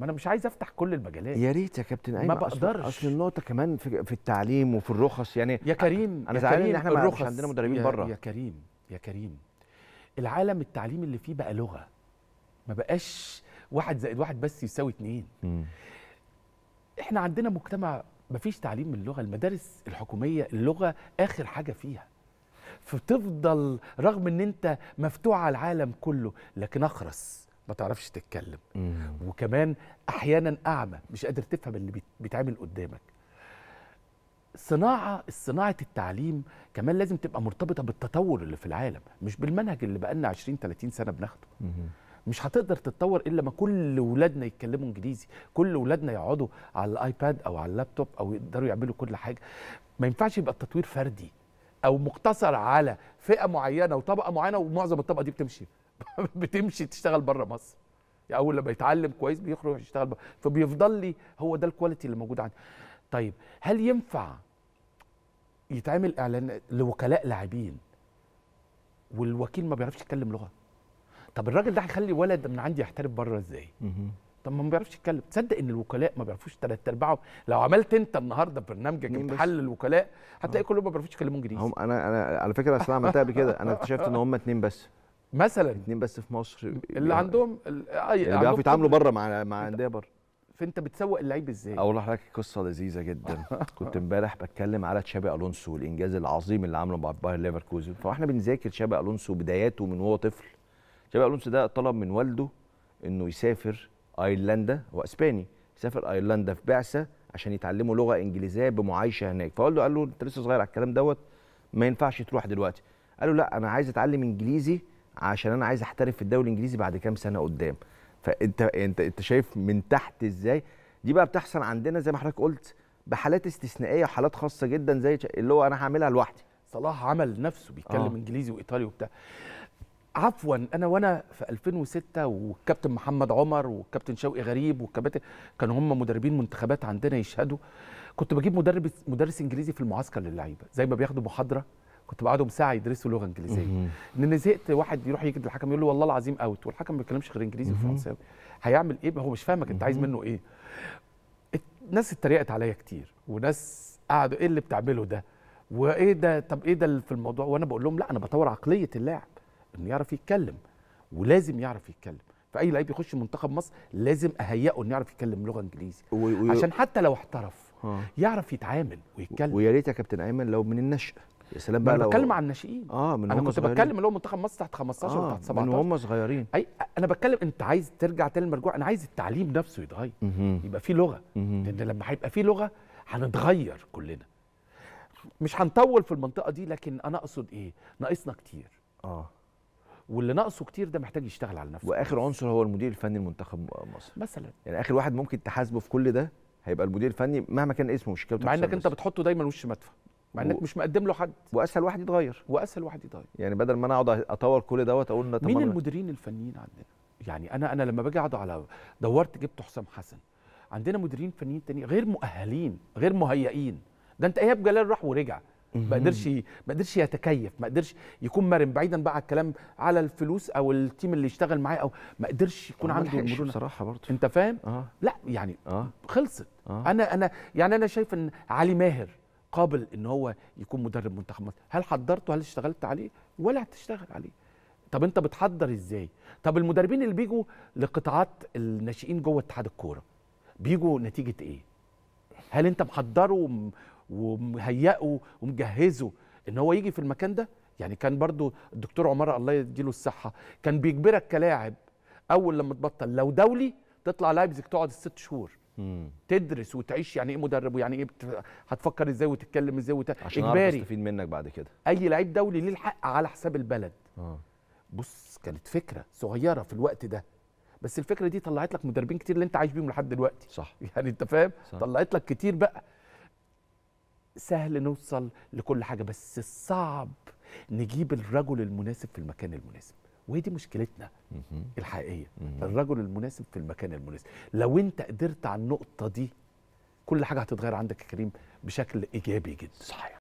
ما انا مش عايز افتح كل المجالات يا ريت يا كابتن ايمن أيوة، ما بقدرش اصل النقطه كمان في, في التعليم وفي الرخص يعني يا كريم انا زعلان ان احنا ما عندنا مدربين بره يا كريم يا كريم العالم التعليم اللي فيه بقى لغه ما بقاش واحد زائد واحد بس يساوي اتنين م. احنا عندنا مجتمع ما فيش تعليم من اللغه المدارس الحكوميه اللغه اخر حاجه فيها فتفضل رغم ان انت مفتوح على العالم كله لكن اخرس ما تعرفش تتكلم مم. وكمان احيانا اعمى مش قادر تفهم اللي بيتعمل قدامك صناعه صناعه التعليم كمان لازم تبقى مرتبطه بالتطور اللي في العالم مش بالمنهج اللي بقى لنا 20 30 سنه بناخده مم. مش هتقدر تتطور الا ما كل ولادنا يتكلموا انجليزي كل ولادنا يقعدوا على الايباد او على اللابتوب او يقدروا يعملوا كل حاجه ما ينفعش يبقى التطوير فردي او مقتصر على فئه معينه وطبقه معينه ومعظم الطبقه دي بتمشي بتمشي تشتغل بره مصر يعني اول لما يتعلم كويس بيخرج يشتغل بره فبيفضل لي هو ده الكواليتي اللي موجود عندي طيب هل ينفع يتعمل اعلان لوكلاء لاعبين والوكيل ما بيعرفش يتكلم لغه طب الراجل ده هيخلي ولد من عندي يحترف بره ازاي طب ما بيعرفش يتكلم تصدق ان الوكلاء ما بيعرفوش ثلاث ارباعه لو عملت انت النهارده برنامجك امتحان الوكلاء هتلاقي آه. كلهم ما بيعرفوش يتكلموا انجليزي هم انا انا على فكره اصل عملتها قبل كده انا اكتشفت ان هم اتنين بس مثلا اتنين بس في مصر اللي يعني عندهم اللي يعني بيعرفوا يتعاملوا بره مع مع انديه بره فانت بتسوق اللعيب ازاي؟ اقول لحضرتك قصه لذيذه جدا كنت امبارح بتكلم على تشابي الونسو والانجاز العظيم اللي عمله مع باير ليفركوزن فاحنا بنذاكر تشابي الونسو بداياته من وهو طفل تشابي الونسو ده طلب من والده انه يسافر ايرلندا هو اسباني سافر ايرلندا في بعثه عشان يتعلموا لغه انجليزيه بمعايشه هناك فقال له قال له انت لسه صغير على الكلام دوت ما ينفعش تروح دلوقتي قال له لا انا عايز اتعلم انجليزي عشان انا عايز احترف في الدوري الانجليزي بعد كام سنه قدام فانت انت انت شايف من تحت ازاي دي بقى بتحصل عندنا زي ما حضرتك قلت بحالات استثنائيه وحالات خاصه جدا زي اللي هو انا هعملها لوحدي صلاح عمل نفسه بيتكلم آه. انجليزي وايطالي وبتاع عفوا انا وانا في 2006 والكابتن محمد عمر والكابتن شوقي غريب والكباتن كانوا هم مدربين منتخبات عندنا يشهدوا كنت بجيب مدرب مدرس انجليزي في المعسكر للعيبه زي ما بياخدوا محاضره كنت بقعدهم ساعه يدرسوا لغه انجليزيه ان انا زهقت واحد يروح يجد الحكم يقول له والله العظيم اوت والحكم ما بيتكلمش غير انجليزي وفرنساوي هيعمل ايه هو مش فاهمك انت عايز منه ايه الناس اتريقت عليا كتير وناس قعدوا ايه اللي بتعمله ده وايه ده طب ايه ده في الموضوع وانا بقول لهم لا انا بطور عقليه اللاعب انه يعرف يتكلم ولازم يعرف يتكلم فاي لعيب يخش منتخب مصر لازم اهيئه انه يعرف يتكلم لغه انجليزي و... و... عشان حتى لو احترف ها. يعرف يتعامل ويتكلم ويا ريت يا كابتن ايمن لو من النشأ يا سلام بقى انا بتكلم عن الناشئين اه من انا كنت صغيرين. بتكلم اللي هو منتخب مصر تحت 15 آه وتحت 17 من وهم صغيرين اي انا بتكلم انت عايز ترجع تاني المرجوع انا عايز التعليم نفسه يتغير يبقى في لغه لان لما هيبقى في لغه هنتغير كلنا مش هنطول في المنطقه دي لكن انا اقصد ايه ناقصنا كتير اه واللي ناقصه كتير ده محتاج يشتغل على نفسه واخر عنصر هو المدير الفني لمنتخب مصر مثلا يعني اخر واحد ممكن تحاسبه في كل ده هيبقى المدير الفني مهما كان اسمه مش كابتن مع انك انت بتحطه دايما وش مدفع مع انك و... مش مقدم له حد واسهل واحد يتغير واسهل واحد يتغير يعني بدل ما انا اقعد اطور كل دوت اقول مين المديرين الفنيين عندنا يعني انا انا لما باجي اقعد على دورت جبت حسام حسن عندنا مديرين فنيين تانيين غير مؤهلين غير مهيئين ده انت ايهاب جلال راح ورجع ما قدرش ما قدرش يتكيف ما قدرش يكون مرن بعيدا بقى على الكلام على الفلوس او التيم اللي يشتغل معاه او ما قدرش يكون عنده المرونه بصراحه برضه انت فاهم آه. لا يعني آه. خلصت آه. انا انا يعني انا شايف ان علي ماهر قابل ان هو يكون مدرب منتخب مصر هل حضرته هل اشتغلت عليه ولا هتشتغل عليه طب انت بتحضر ازاي طب المدربين اللي بيجوا لقطاعات الناشئين جوه اتحاد الكوره بيجوا نتيجه ايه هل انت محضره ومهيئه ومجهزه ان هو يجي في المكان ده يعني كان برضو الدكتور عمر الله يديله الصحه كان بيجبرك كلاعب اول لما تبطل لو دولي تطلع لايبزيج تقعد الست شهور مم. تدرس وتعيش يعني ايه مدرب ويعني ايه بت... هتفكر ازاي وتتكلم ازاي وت... عشان اجباري عشان منك بعد كده اي لعيب دولي ليه الحق على حساب البلد آه. بص كانت فكره صغيره في الوقت ده بس الفكره دي طلعت لك مدربين كتير اللي انت عايش بيهم لحد دلوقتي صح يعني انت فاهم طلعت لك كتير بقى سهل نوصل لكل حاجه بس الصعب نجيب الرجل المناسب في المكان المناسب ودي مشكلتنا الحقيقيه الرجل المناسب في المكان المناسب لو انت قدرت على النقطه دي كل حاجه هتتغير عندك يا كريم بشكل ايجابي جدا صحيح